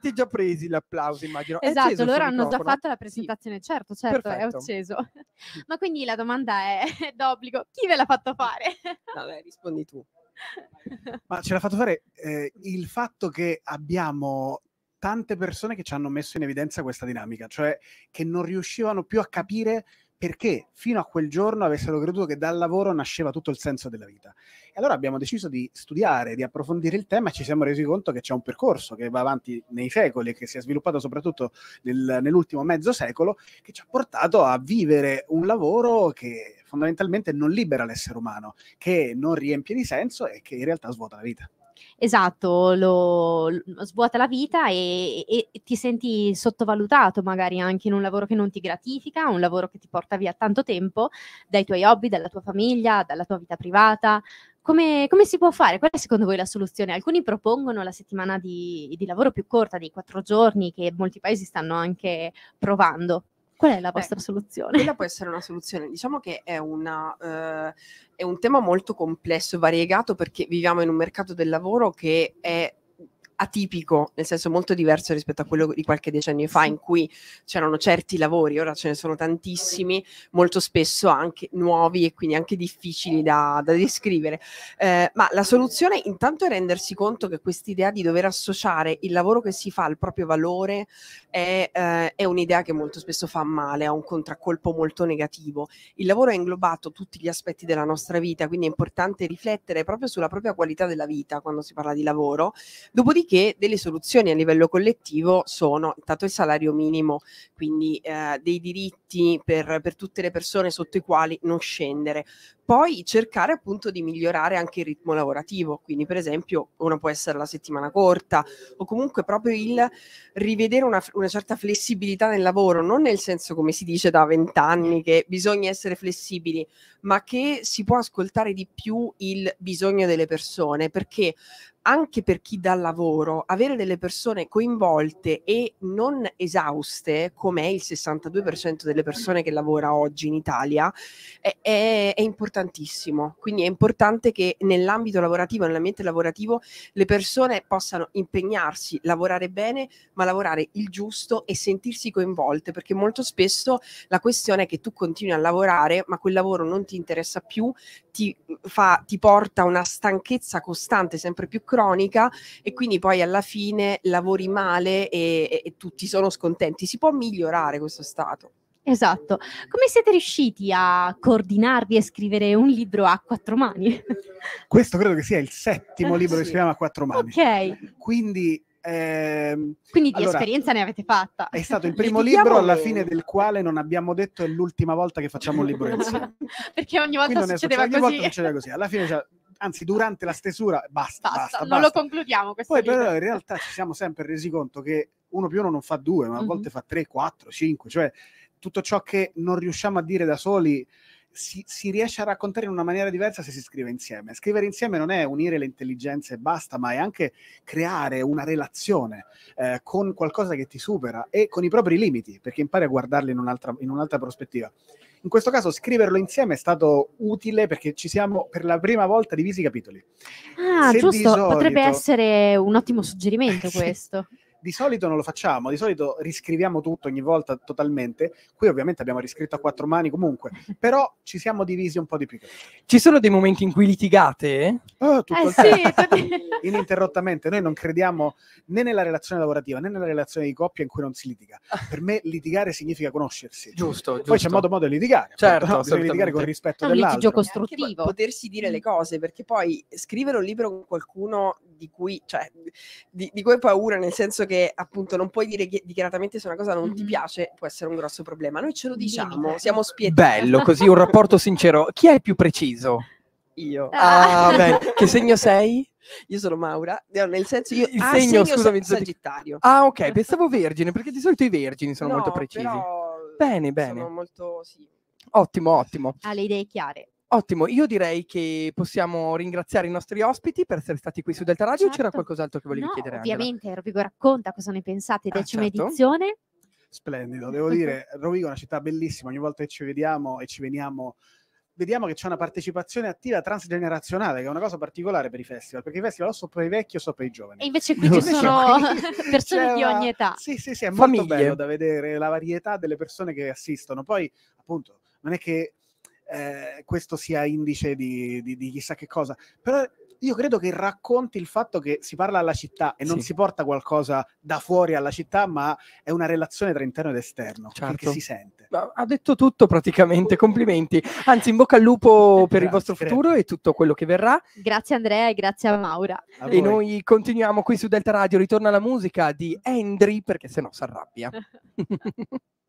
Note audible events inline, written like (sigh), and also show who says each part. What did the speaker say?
Speaker 1: avete già presi l'applauso, immagino. Esatto, loro hanno microfono? già fatto
Speaker 2: la presentazione, sì. certo, certo, Perfetto. è acceso. (laughs) Ma quindi la domanda è (laughs) d'obbligo, chi ve l'ha fatto fare?
Speaker 3: (laughs) Vabbè, rispondi
Speaker 1: tu. Ma ce l'ha fatto fare eh, il fatto che abbiamo tante persone che ci hanno messo in evidenza questa dinamica, cioè che non riuscivano più a capire perché fino a quel giorno avessero creduto che dal lavoro nasceva tutto il senso della vita. E allora abbiamo deciso di studiare, di approfondire il tema e ci siamo resi conto che c'è un percorso che va avanti nei secoli, e che si è sviluppato soprattutto nel, nell'ultimo mezzo secolo, che ci ha portato a vivere un lavoro che fondamentalmente non libera l'essere umano, che non riempie di senso e che in realtà svuota la vita
Speaker 2: esatto, lo, lo svuota la vita e, e, ti senti sottovalutato magari anche in un lavoro che non ti gratifica, un lavoro che ti porta via tanto tempo dai tuoi hobby, dalla tua famiglia, dalla tua vita privata. Come, come si può fare? Qual è secondo voi la soluzione? Alcuni propongono la settimana di, di lavoro più corta, di quattro giorni, che molti paesi stanno anche provando. Qual è la eh, vostra eh, soluzione? Quella
Speaker 3: può essere una soluzione. Diciamo che è, una, eh, è un tema molto complesso e variegato perché viviamo in un mercato del lavoro che è atipico, nel senso molto diverso rispetto a quello di qualche decennio fa in cui c'erano certi lavori, ora ce ne sono tantissimi, molto spesso anche nuovi e quindi anche difficili da, da descrivere. Eh, ma la soluzione intanto è rendersi conto che quest'idea di dover associare il lavoro che si fa al proprio valore è, eh, è un'idea che molto spesso fa male, ha un contraccolpo molto negativo. Il lavoro ha inglobato tutti gli aspetti della nostra vita, quindi è importante riflettere proprio sulla propria qualità della vita quando si parla di lavoro. Dopodiché dopodiché delle soluzioni a livello collettivo sono intanto il salario minimo, quindi eh, dei diritti per, per tutte le persone sotto i quali non scendere, poi cercare appunto di migliorare anche il ritmo lavorativo, quindi per esempio una può essere la settimana corta o comunque proprio il rivedere una, una certa flessibilità nel lavoro, non nel senso come si dice da vent'anni che bisogna essere flessibili, ma che si può ascoltare di più il bisogno delle persone, perché anche per chi dà lavoro, avere delle persone coinvolte e non esauste, come è il 62% delle persone che lavora oggi in Italia, è, è, è importante importantissimo, quindi è importante che nell'ambito lavorativo, nell'ambiente lavorativo, le persone possano impegnarsi, lavorare bene, ma lavorare il giusto e sentirsi coinvolte, perché molto spesso la questione è che tu continui a lavorare, ma quel lavoro non ti interessa più, ti, fa, ti porta a una stanchezza costante, sempre più cronica, e quindi poi alla fine lavori male e, e, e tutti sono scontenti. Si può migliorare questo stato.
Speaker 2: Esatto. Come siete riusciti a coordinarvi e scrivere un libro a quattro mani?
Speaker 1: (laughs) Questo credo che sia il settimo eh, libro sì. che scriviamo a quattro mani. Ok. Quindi eh, Quindi di allora, esperienza ne avete fatta. È stato il primo libro alla fine del quale non abbiamo detto è l'ultima volta che facciamo un libro (laughs) insieme.
Speaker 2: Perché ogni volta succedeva, ogni così. Volta
Speaker 1: succedeva così. Alla fine, cioè, anzi, durante la stesura, basta. basta, basta non basta. lo concludiamo. Poi, libro. però, in realtà ci siamo sempre resi conto che uno più uno non fa due, ma a mhm. volte mm-hmm. fa tre, quattro, cinque. Cioè, tutto ciò che non riusciamo a dire da soli si, si, riesce a raccontare in una maniera diversa se si scrive insieme. Scrivere insieme non è unire le intelligenze e basta, ma è anche creare una relazione eh, con qualcosa che ti supera e con i propri limiti, perché impari a guardarli in un'altra, in un'altra prospettiva. In questo caso scriverlo insieme è stato utile perché ci siamo per la prima volta divisi i capitoli.
Speaker 2: Ah, Se giusto, solito... potrebbe essere un ottimo suggerimento (laughs) questo.
Speaker 1: Di solito non lo facciamo, di solito riscriviamo tutto ogni volta totalmente. Qui ovviamente abbiamo riscritto a quattro mani comunque, (laughs) però ci siamo divisi un po' di più. Ci sono dei momenti in cui litigate? Oh, tutto eh, il sì, (laughs) (laughs) Ininterrottamente, noi non crediamo né nella relazione lavorativa né nella relazione di coppia in cui non si litiga. Per me litigare significa conoscersi. Giusto, Poi c'è modo modo di litigare. Certo, no? bisogna litigare con rispetto è un dell'altro. litigio
Speaker 3: costruttivo. Potersi dire le cose, perché poi scrivere un libro con qualcuno di cui, cioè, di, di cui hai paura, nel senso che appunto non puoi dire dichiaratamente se una cosa non mm-hmm. ti piace, può essere un grosso problema. Noi ce lo diciamo, siamo spietati. Eh. Bello, così un rapporto sincero. Chi è più preciso? Io. Ah. ah, beh, che segno sei? Io sono Maura, nel senso io il segno, ah, segno, segno scusami, Sagittario. Ah, ok, pensavo vergine, perché di solito i vergini sono no, molto precisi. Però... Bene, bene. Sono molto sì. Ottimo, ottimo. Ha le idee chiare. Ottimo, io direi che possiamo ringraziare i
Speaker 1: nostri ospiti per essere stati qui su Delta Radio. Certo. C'era qualcos'altro che volevi no, chiedere? Ovviamente,
Speaker 2: Angela? Rovigo racconta cosa ne pensate, decima ah, certo. edizione.
Speaker 1: Splendido, (laughs) devo dire, Rovigo è una città bellissima, ogni volta che ci vediamo e ci veniamo vediamo che c'è una partecipazione attiva transgenerazionale, che è una cosa particolare per i festival, perché i festival o per i vecchi o so per i giovani. E
Speaker 2: invece qui ci sono (laughs) (laughs) persone di ogni età. Sì, sì,
Speaker 1: sì, è Famiglie. molto bello da vedere la varietà delle persone che assistono. Poi, appunto, non è che eh, questo sia indice di, di, di, chissà che cosa. Però io credo che racconti il fatto che si parla alla città e non sì. si porta qualcosa da fuori alla città, ma è una relazione tra interno ed esterno certo. che si sente. Ha detto tutto
Speaker 3: praticamente, complimenti. Anzi, in bocca al lupo (laughs) per grazie, il vostro credo. futuro e tutto quello che verrà.
Speaker 1: Grazie
Speaker 2: Andrea e grazie a Maura. A e voi. noi
Speaker 3: continuiamo qui su Delta Radio, ritorna la musica di Andri (laughs) perché se no si arrabbia. (laughs)